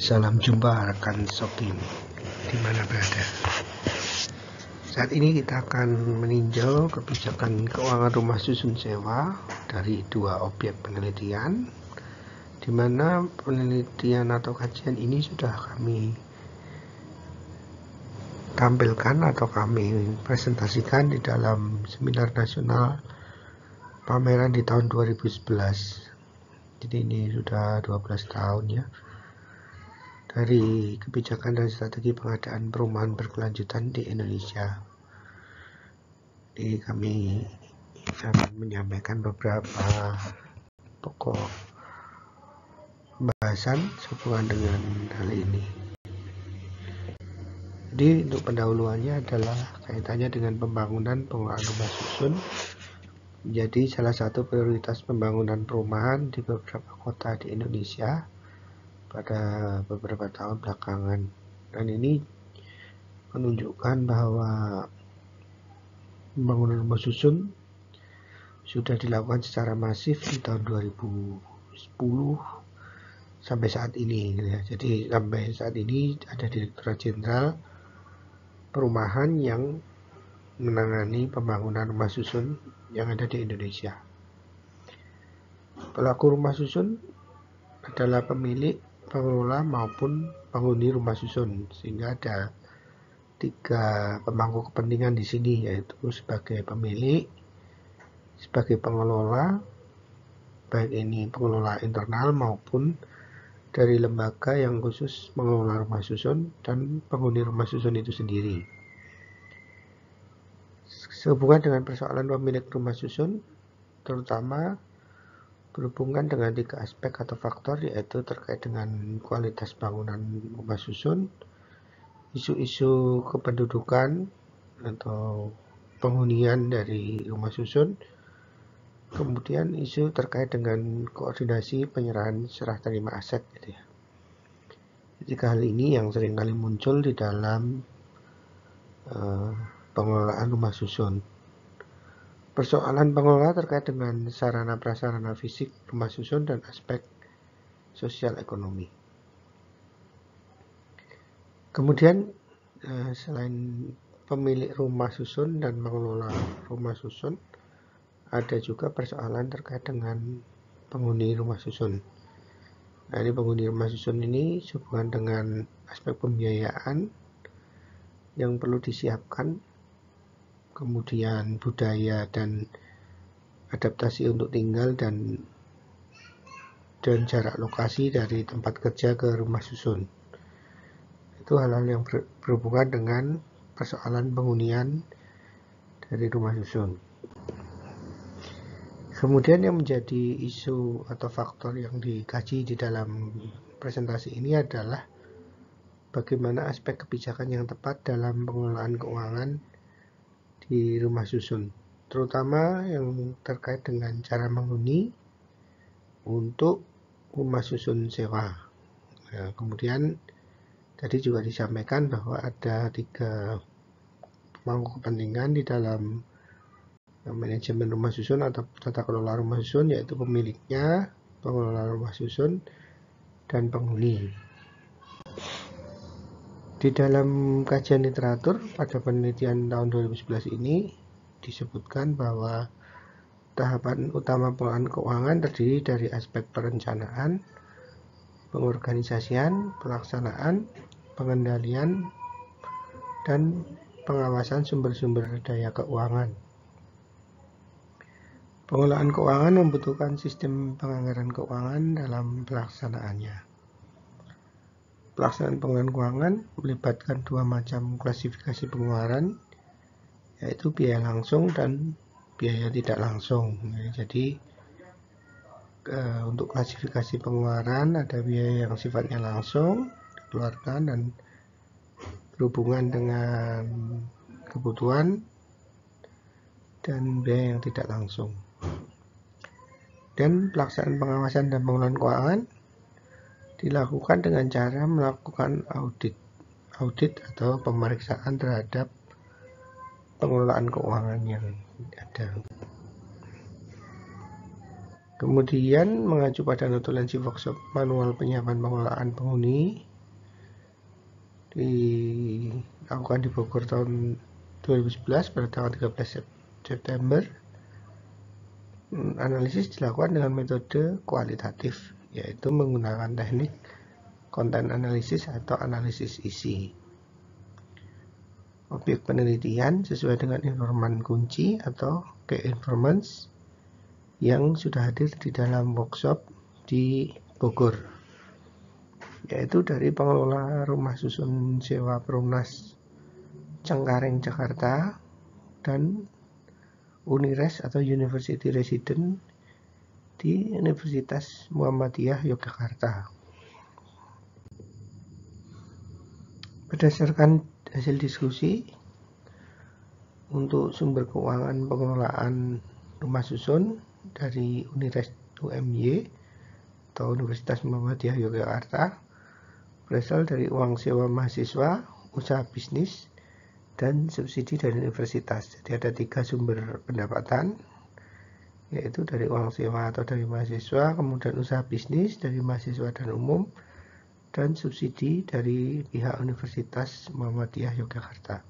Salam jumpa rekan Sokim di mana berada. Saat ini kita akan meninjau kebijakan keuangan rumah susun sewa dari dua objek penelitian di mana penelitian atau kajian ini sudah kami tampilkan atau kami presentasikan di dalam seminar nasional pameran di tahun 2011 jadi ini sudah 12 tahun ya dari kebijakan dan strategi pengadaan perumahan berkelanjutan di Indonesia. di kami akan menyampaikan beberapa pokok pembahasan sehubungan dengan hal ini. Jadi untuk pendahuluannya adalah kaitannya dengan pembangunan pengelolaan rumah susun menjadi salah satu prioritas pembangunan perumahan di beberapa kota di Indonesia pada beberapa tahun belakangan dan ini menunjukkan bahwa pembangunan rumah susun sudah dilakukan secara masif di tahun 2010 sampai saat ini gitu ya. Jadi sampai saat ini ada direkturat Jenderal Perumahan yang menangani pembangunan rumah susun yang ada di Indonesia. Pelaku rumah susun adalah pemilik pengelola maupun penghuni rumah susun sehingga ada tiga pemangku kepentingan di sini yaitu sebagai pemilik sebagai pengelola baik ini pengelola internal maupun dari lembaga yang khusus mengelola rumah susun dan penghuni rumah susun itu sendiri. Sehubungan dengan persoalan pemilik rumah susun, terutama berhubungan dengan tiga aspek atau faktor yaitu terkait dengan kualitas bangunan rumah susun, isu-isu kependudukan atau penghunian dari rumah susun, kemudian isu terkait dengan koordinasi penyerahan serah terima aset gitu ya. Jadi hal ini yang seringkali muncul di dalam uh, pengelolaan rumah susun. Persoalan pengelola terkait dengan sarana-prasarana fisik, rumah susun, dan aspek sosial ekonomi. Kemudian eh, selain pemilik rumah susun dan pengelola rumah susun, ada juga persoalan terkait dengan penghuni rumah susun. Nah, ini penghuni rumah susun ini sehubungan dengan aspek pembiayaan yang perlu disiapkan kemudian budaya dan adaptasi untuk tinggal dan dan jarak lokasi dari tempat kerja ke rumah susun. Itu hal-hal yang berhubungan dengan persoalan penghunian dari rumah susun. Kemudian yang menjadi isu atau faktor yang dikaji di dalam presentasi ini adalah bagaimana aspek kebijakan yang tepat dalam pengelolaan keuangan di rumah susun, terutama yang terkait dengan cara menghuni untuk rumah susun sewa. Nah, kemudian tadi juga disampaikan bahwa ada tiga pemangku kepentingan di dalam eh, manajemen rumah susun atau tata kelola rumah susun yaitu pemiliknya, pengelola rumah susun, dan penghuni. Di dalam kajian literatur pada penelitian tahun 2011 ini disebutkan bahwa tahapan utama pengelolaan keuangan terdiri dari aspek perencanaan, pengorganisasian, pelaksanaan, pengendalian, dan pengawasan sumber-sumber daya keuangan. Pengelolaan keuangan membutuhkan sistem penganggaran keuangan dalam pelaksanaannya. Pelaksanaan pengelolaan keuangan melibatkan dua macam klasifikasi pengeluaran, yaitu biaya langsung dan biaya tidak langsung. Ya, jadi untuk klasifikasi pengeluaran ada biaya yang sifatnya langsung dikeluarkan dan berhubungan dengan kebutuhan dan biaya yang tidak langsung. Dan pelaksanaan pengawasan dan pengelolaan keuangan dilakukan dengan cara melakukan audit audit atau pemeriksaan terhadap pengelolaan keuangan yang ada kemudian mengacu pada notulensi workshop manual penyiapan pengelolaan penghuni dilakukan di Bogor tahun 2011 pada tanggal 13 September hmm, analisis dilakukan dengan metode kualitatif yaitu menggunakan teknik konten analisis atau analisis isi. Objek penelitian sesuai dengan informan kunci atau key informants yang sudah hadir di dalam workshop di Bogor yaitu dari pengelola rumah susun sewa Perumnas Cengkareng Jakarta dan Unires atau University Resident di Universitas Muhammadiyah Yogyakarta. Berdasarkan hasil diskusi untuk sumber keuangan pengelolaan rumah susun dari Universitas UMY atau Universitas Muhammadiyah Yogyakarta berasal dari uang sewa mahasiswa, usaha bisnis, dan subsidi dari universitas. Jadi ada tiga sumber pendapatan yaitu dari uang sewa atau dari mahasiswa, kemudian usaha bisnis dari mahasiswa dan umum, dan subsidi dari pihak Universitas Muhammadiyah Yogyakarta.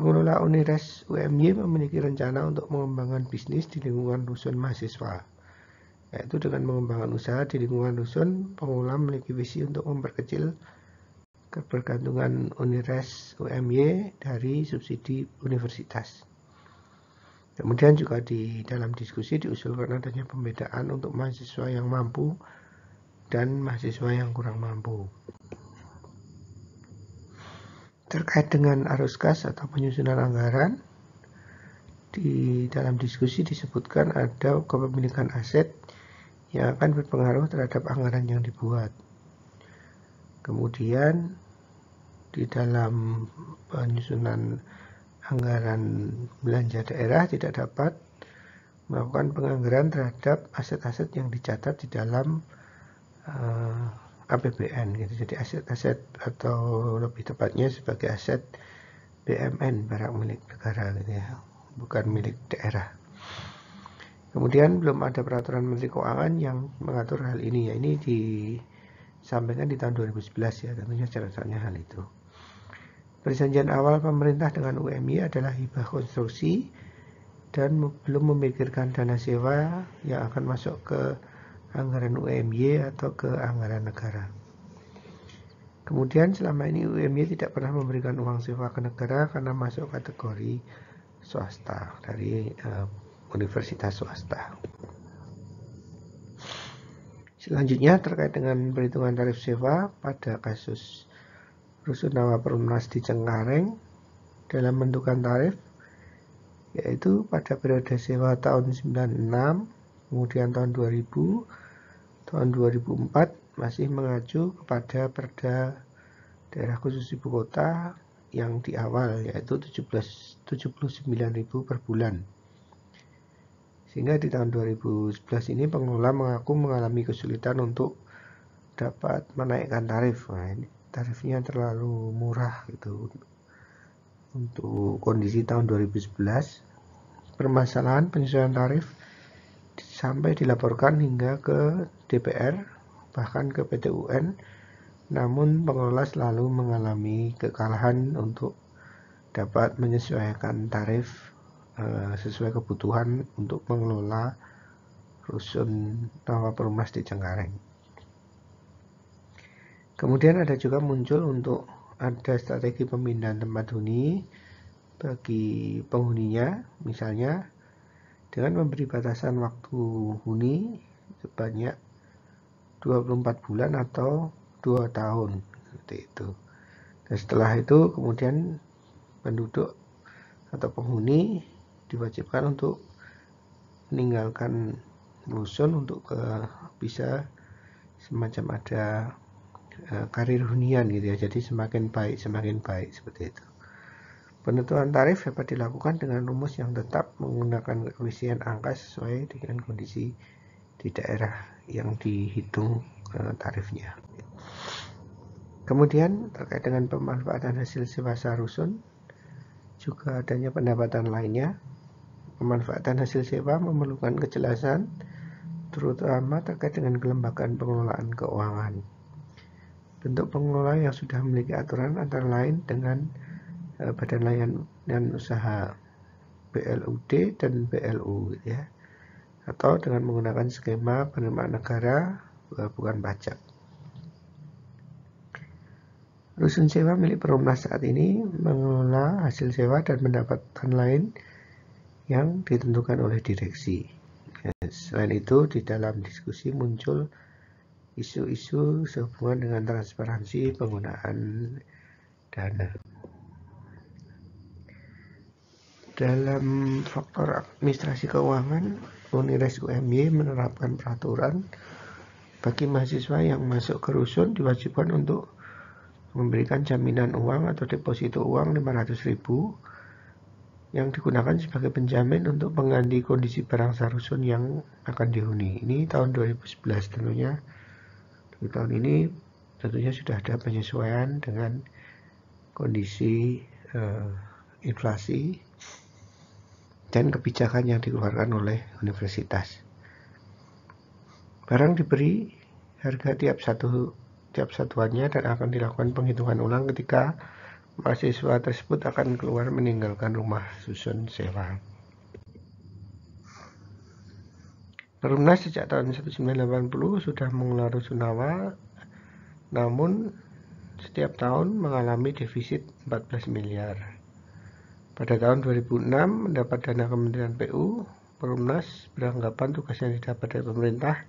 Pengelola Unires UMY memiliki rencana untuk mengembangkan bisnis di lingkungan rusun mahasiswa, yaitu dengan mengembangkan usaha di lingkungan rusun, pengelola memiliki visi untuk memperkecil kebergantungan Unires UMY dari subsidi universitas. Kemudian juga di dalam diskusi diusulkan adanya pembedaan untuk mahasiswa yang mampu dan mahasiswa yang kurang mampu. Terkait dengan arus kas atau penyusunan anggaran, di dalam diskusi disebutkan ada kepemilikan aset yang akan berpengaruh terhadap anggaran yang dibuat. Kemudian di dalam penyusunan anggaran belanja daerah tidak dapat melakukan penganggaran terhadap aset-aset yang dicatat di dalam uh, eh, APBN gitu. Jadi aset-aset atau lebih tepatnya sebagai aset BMN barang milik negara gitu ya, bukan milik daerah. Kemudian belum ada peraturan Menteri Keuangan yang mengatur hal ini ya. Ini disampaikan di tahun 2011 ya, tentunya cara hal itu. Perjanjian awal pemerintah dengan UMI adalah hibah konstruksi dan belum memikirkan dana sewa yang akan masuk ke anggaran UMY atau ke anggaran negara. Kemudian selama ini UMY tidak pernah memberikan uang sewa ke negara karena masuk kategori swasta dari uh, universitas swasta. Selanjutnya terkait dengan perhitungan tarif sewa pada kasus Rusun Nama Perumnas di Cengkareng dalam menentukan tarif yaitu pada periode sewa tahun 96 kemudian tahun 2000 tahun 2004 masih mengacu kepada perda daerah khusus ibu kota yang di awal yaitu 17 79.000 per bulan. Sehingga di tahun 2011 ini pengelola mengaku mengalami kesulitan untuk dapat menaikkan tarif. Nah, ini tarifnya terlalu murah gitu untuk kondisi tahun 2011 permasalahan penyesuaian tarif sampai dilaporkan hingga ke DPR bahkan ke PT UN namun pengelola selalu mengalami kekalahan untuk dapat menyesuaikan tarif e, sesuai kebutuhan untuk mengelola rusun tawa perumas di Cengkareng. Kemudian ada juga muncul untuk ada strategi pemindahan tempat huni bagi penghuninya, misalnya dengan memberi batasan waktu huni sebanyak 24 bulan atau 2 tahun seperti itu. Dan setelah itu kemudian penduduk atau penghuni diwajibkan untuk meninggalkan rusun untuk ke, bisa semacam ada Eh, karir hunian gitu ya jadi semakin baik semakin baik seperti itu penentuan tarif dapat dilakukan dengan rumus yang tetap menggunakan koefisien angka sesuai dengan kondisi di daerah yang dihitung eh, tarifnya kemudian terkait dengan pemanfaatan hasil sewa rusun juga adanya pendapatan lainnya pemanfaatan hasil sewa memerlukan kejelasan terutama terkait dengan kelembagaan pengelolaan keuangan Bentuk pengelola yang sudah memiliki aturan antara lain dengan eh, badan Badan Layanan Usaha BLUD dan BLU gitu ya. Atau dengan menggunakan skema penerimaan negara eh, bukan pajak. Rusun sewa milik perumnas saat ini mengelola hasil sewa dan pendapatan lain yang ditentukan oleh direksi. Ya, selain itu, di dalam diskusi muncul isu-isu sehubungan dengan transparansi penggunaan dana. Dalam faktor administrasi keuangan, Unires UMY menerapkan peraturan bagi mahasiswa yang masuk ke rusun diwajibkan untuk memberikan jaminan uang atau deposito uang 500.000 yang digunakan sebagai penjamin untuk pengganti kondisi barang sarusun yang akan dihuni. Ini tahun 2011 tentunya di tahun ini tentunya sudah ada penyesuaian dengan kondisi uh, inflasi dan kebijakan yang dikeluarkan oleh universitas. Barang diberi harga tiap satu tiap satuannya dan akan dilakukan penghitungan ulang ketika mahasiswa tersebut akan keluar meninggalkan rumah susun sewa. Perumnas sejak tahun 1980 sudah mengelar rusunawa, namun setiap tahun mengalami defisit 14 miliar. Pada tahun 2006 mendapat dana Kementerian PU, Perumnas beranggapan tugas yang didapat dari pemerintah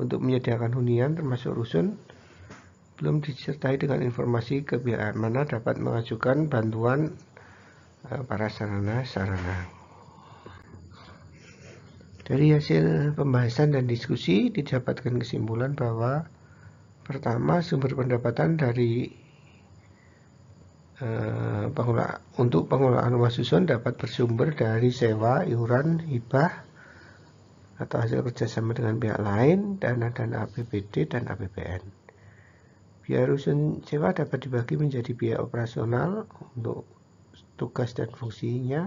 untuk menyediakan hunian termasuk rusun belum disertai dengan informasi ke mana dapat mengajukan bantuan eh, para sarana-sarana. Dari hasil pembahasan dan diskusi didapatkan kesimpulan bahwa pertama sumber pendapatan dari eh, pengelola, untuk pengelolaan rumah susun dapat bersumber dari sewa, iuran, hibah atau hasil kerjasama dengan pihak lain, dana dan APBD dan APBN. Biaya rusun sewa dapat dibagi menjadi biaya operasional untuk tugas dan fungsinya,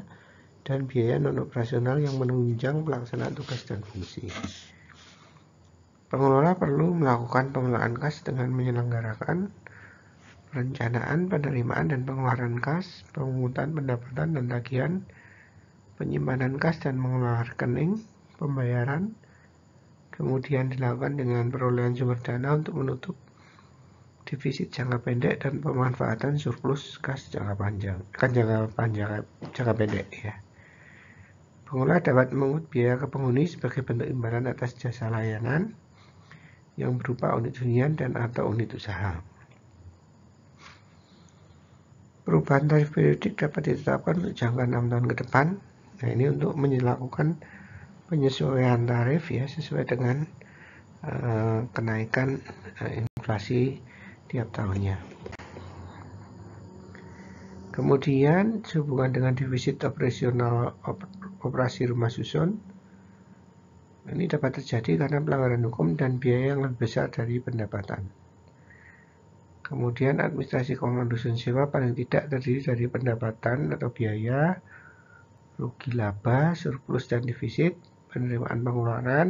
dan biaya non-operasional yang menunjang pelaksanaan tugas dan fungsi. Pengelola perlu melakukan pengelolaan kas dengan menyelenggarakan perencanaan, penerimaan, dan pengeluaran kas, pemungutan pendapatan dan tagihan, penyimpanan kas dan mengeluarkan rekening, pembayaran, kemudian dilakukan dengan perolehan sumber dana untuk menutup defisit jangka pendek dan pemanfaatan surplus kas jangka panjang, kan jangka panjang, jangka pendek ya. Pengelola dapat memungut biaya ke penghuni sebagai bentuk imbalan atas jasa layanan yang berupa unit hunian dan atau unit usaha. Perubahan tarif periodik dapat ditetapkan untuk jangka 6 tahun ke depan. Nah, ini untuk melakukan penyesuaian tarif ya sesuai dengan uh, kenaikan uh, inflasi tiap tahunnya. Kemudian sehubungan dengan defisit operasional operasi rumah susun ini dapat terjadi karena pelanggaran hukum dan biaya yang lebih besar dari pendapatan. Kemudian administrasi keuangan dusun sewa paling tidak terdiri dari pendapatan atau biaya, rugi laba, surplus dan defisit, penerimaan pengeluaran,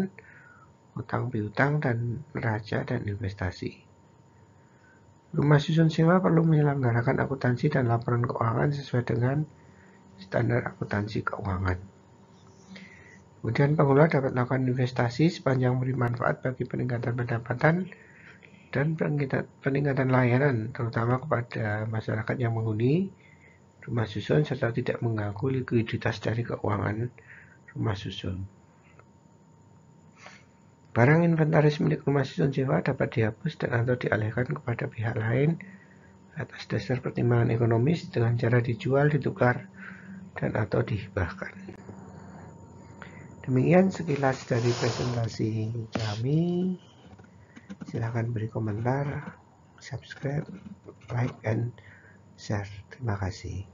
utang piutang dan neraca dan investasi. Rumah susun sewa perlu menyelenggarakan akuntansi dan laporan keuangan sesuai dengan standar akuntansi keuangan. Kemudian pengelola dapat melakukan investasi sepanjang memberi manfaat bagi peningkatan pendapatan dan peningkatan layanan terutama kepada masyarakat yang menghuni rumah susun serta tidak mengganggu likuiditas dari keuangan rumah susun. Barang inventaris milik rumah susun sewa dapat dihapus dan atau dialihkan kepada pihak lain atas dasar pertimbangan ekonomis dengan cara dijual, ditukar, dan atau dihibahkan. Demikian sekilas dari presentasi kami. Silahkan beri komentar, subscribe, like, and share. Terima kasih.